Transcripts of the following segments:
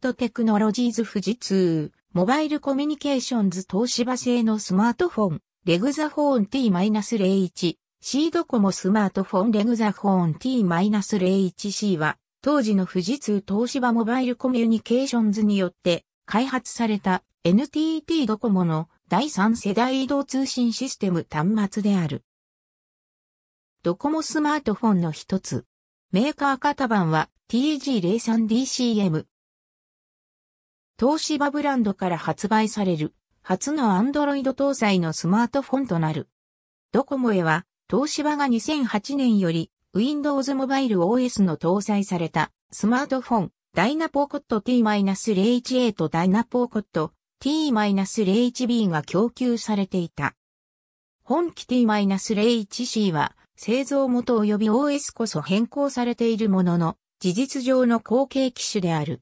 トテクノロジーズ富士通、モバイルコミュニケーションズ東芝製のスマートフォン、レグザフォーン T-01、C ドコモスマートフォンレグザフォーン T-01C は、当時の富士通東芝モバイルコミュニケーションズによって開発された NTT ドコモの第三世代移動通信システム端末である。ドコモスマートフォンの一つ。メーカー型番は TG03DCM 東芝ブランドから発売される、初の Android 搭載のスマートフォンとなる。ドコモへは、東芝が2008年より、Windows Mobile OS の搭載された、スマートフォン、ダイナポーコット T-01A とダイナポーコット T-01B が供給されていた。本機 T-01C は、製造元及び OS こそ変更されているものの、事実上の後継機種である。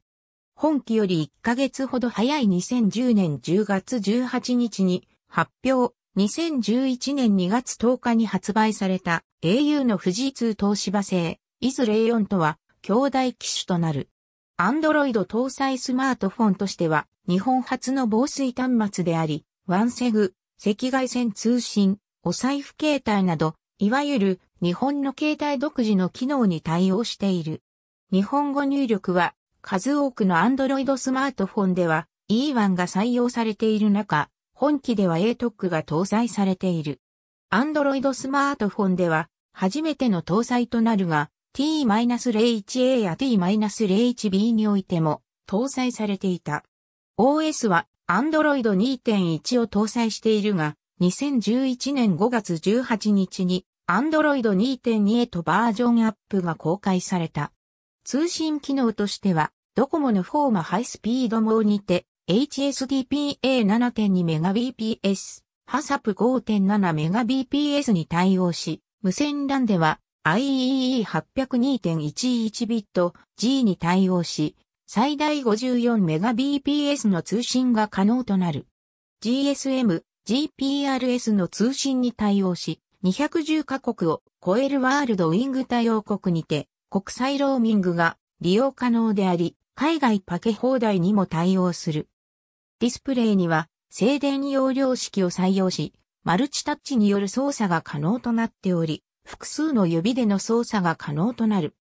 本期より1ヶ月ほど早い2010年10月18日に発表、2011年2月10日に発売された au の富士通東芝製、イズレイ4とは兄弟機種となる。アンドロイド搭載スマートフォンとしては日本初の防水端末であり、ワンセグ、赤外線通信、お財布携帯など、いわゆる日本の携帯独自の機能に対応している。日本語入力は数多くのアンドロイドスマートフォンでは E1 が採用されている中、本機では ATOC が搭載されている。アンドロイドスマートフォンでは初めての搭載となるが T-01A や T-01B においても搭載されていた。OS は Android 2.1を搭載しているが、2011年5月18日に Android 2.2へとバージョンアップが公開された。通信機能としてはドコモのフォーマハイスピードーにて、HSDPA7.2Mbps、ハサプ 5.7Mbps に対応し、無線 LAN では IEE802.11 ビット G に対応し、最大 54Mbps の通信が可能となる。GSM、GPRS の通信に対応し、210カ国を超えるワールドウィング対応国にて、国際ローミングが利用可能であり、海外パケ放題にも対応する。ディスプレイには静電容量式を採用し、マルチタッチによる操作が可能となっており、複数の指での操作が可能となる。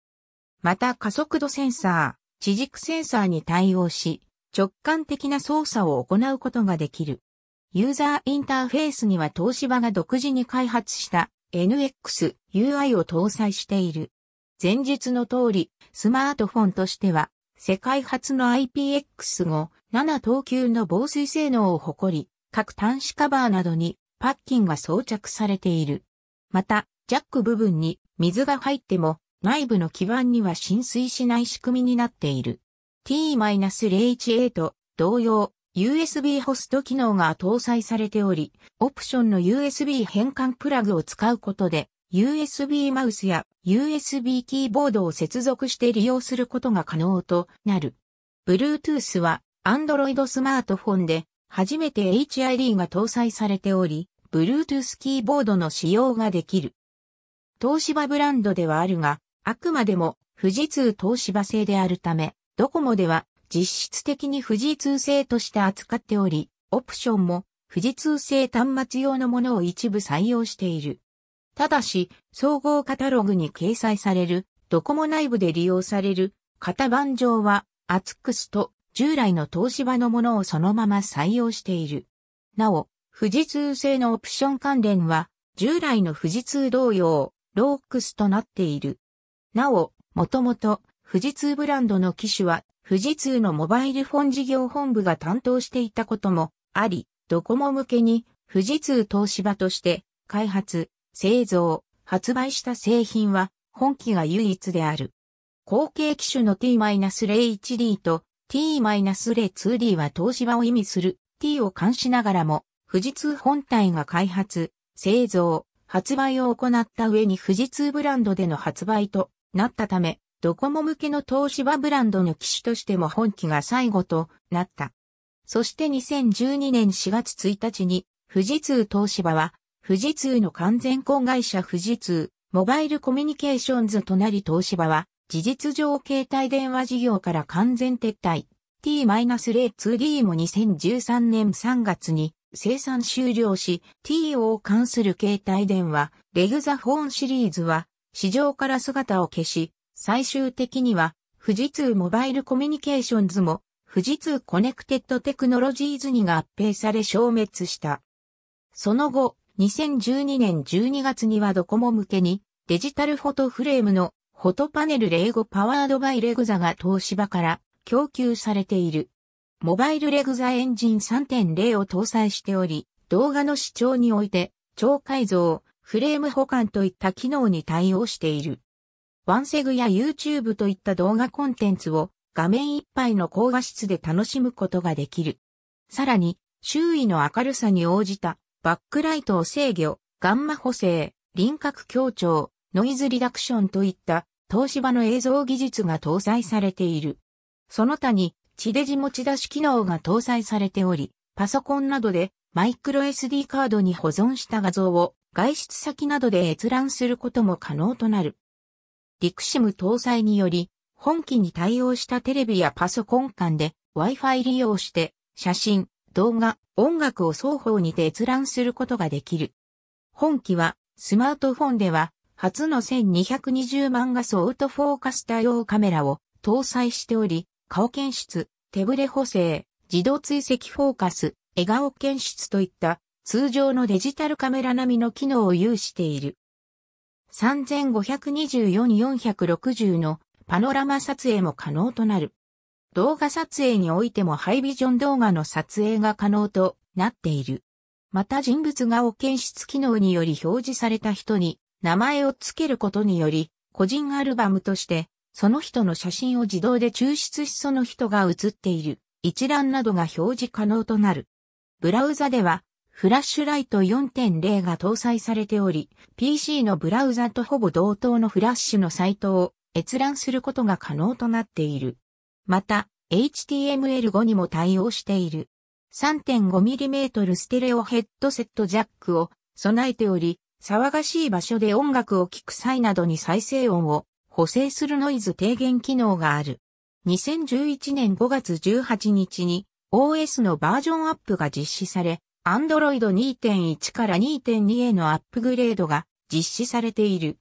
また加速度センサー、地軸センサーに対応し、直感的な操作を行うことができる。ユーザーインターフェースには東芝が独自に開発した NX UI を搭載している。前述の通り、スマートフォンとしては世界初の IPX5、7等級の防水性能を誇り、各端子カバーなどにパッキンが装着されている。また、ジャック部分に水が入っても内部の基板には浸水しない仕組みになっている。T-018 と同様、USB ホスト機能が搭載されており、オプションの USB 変換プラグを使うことで USB マウスや USB キーボードを接続して利用することが可能となる。Bluetooth は Android スマートフォンで初めて HID が搭載されており、Bluetooth キーボードの使用ができる。東芝ブランドではあるが、あくまでも富士通東芝製であるため、ドコモでは実質的に富士通製として扱っており、オプションも富士通製端末用のものを一部採用している。ただし、総合カタログに掲載される、ドコモ内部で利用される、型番上は、アツクスと従来の東芝のものをそのまま採用している。なお、富士通製のオプション関連は、従来の富士通同様、ロークスとなっている。なお、もともと、富士通ブランドの機種は、富士通のモバイルフォン事業本部が担当していたこともあり、ドコモ向けに富士通東芝として開発、製造、発売した製品は本機が唯一である。後継機種の T-01D と T-02D は東芝を意味する T を冠しながらも、富士通本体が開発、製造、発売を行った上に富士通ブランドでの発売となったため、ドコモ向けの東芝ブランドの機種としても本機が最後となった。そして2012年4月1日に富士通東芝は富士通の完全子会社富士通、モバイルコミュニケーションズとなり東芝は、事実上携帯電話事業から完全撤退。T-02D も2013年3月に生産終了し、T を関する携帯電話、レグザフォンシリーズは、市場から姿を消し、最終的には、富士通モバイルコミュニケーションズも、富士通コネクテッドテクノロジーズに合併され消滅した。その後、2012年12月にはドコモ向けにデジタルフォトフレームのフォトパネルレゴパワードバイレグザが東芝から供給されている。モバイルレグザエンジン3.0を搭載しており、動画の視聴において超改造、フレーム保管といった機能に対応している。ワンセグや YouTube といった動画コンテンツを画面いっぱいの高画質で楽しむことができる。さらに、周囲の明るさに応じたバックライトを制御、ガンマ補正、輪郭強調、ノイズリダクションといった東芝の映像技術が搭載されている。その他に、地デジ持ち出し機能が搭載されており、パソコンなどでマイクロ SD カードに保存した画像を外出先などで閲覧することも可能となる。リクシム搭載により、本機に対応したテレビやパソコン間で Wi-Fi 利用して写真、動画、音楽を双方にて閲覧することができる。本機は、スマートフォンでは、初の1220万画素オートフォーカス対応カメラを搭載しており、顔検出、手ブレ補正、自動追跡フォーカス、笑顔検出といった通常のデジタルカメラ並みの機能を有している。3524460のパノラマ撮影も可能となる。動画撮影においてもハイビジョン動画の撮影が可能となっている。また人物画を検出機能により表示された人に名前を付けることにより、個人アルバムとして、その人の写真を自動で抽出しその人が写っている一覧などが表示可能となる。ブラウザでは、フラッシュライト4.0が搭載されており、PC のブラウザとほぼ同等のフラッシュのサイトを閲覧することが可能となっている。また、HTML5 にも対応している。3.5mm ステレオヘッドセットジャックを備えており、騒がしい場所で音楽を聴く際などに再生音を補正するノイズ低減機能がある。2011年5月18日に OS のバージョンアップが実施され、Android 2.1から2.2へのアップグレードが実施されている。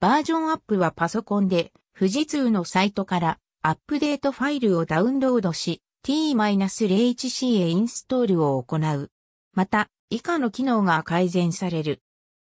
バージョンアップはパソコンで富士通のサイトからアップデートファイルをダウンロードし、t-0hc へインストールを行う。また、以下の機能が改善される。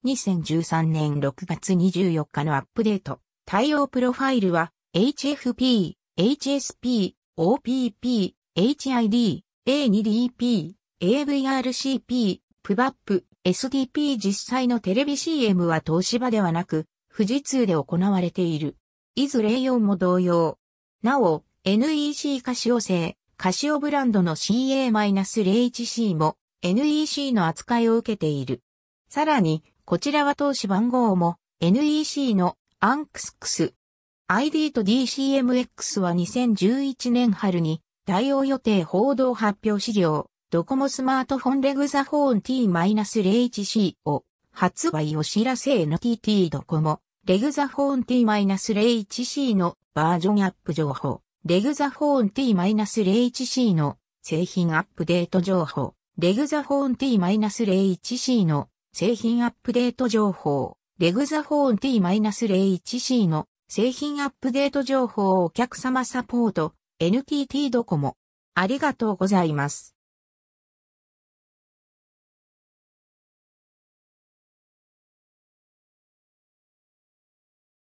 2013年6月24日のアップデート。対応プロファイルは HFP、HSP、OPP、HID、A2DP、AVRCP、p b a p SDP 実際のテレビ CM は東芝ではなく、富士通で行われている。いずれ4も同様、なお、NEC カシオ製、カシオブランドの CA-01C も NEC の扱いを受けている。さらに、こちらは投資番号も NEC のアンクスクス。ID と DCMX は2011年春に対応予定報道発表資料、ドコモスマートフォンレグザフォーン T-01C を発売お知らせ NTT ドコモ、レグザフォーン T-01C のバージョンアップ情報、レグザフォーン T-01C の製品アップデート情報、レグザフォーン T-01C の製品アップデート情報、レグザフォーン T-01C の製品アップデート情報をお客様サポート、NTT ドコモ。ありがとうございます。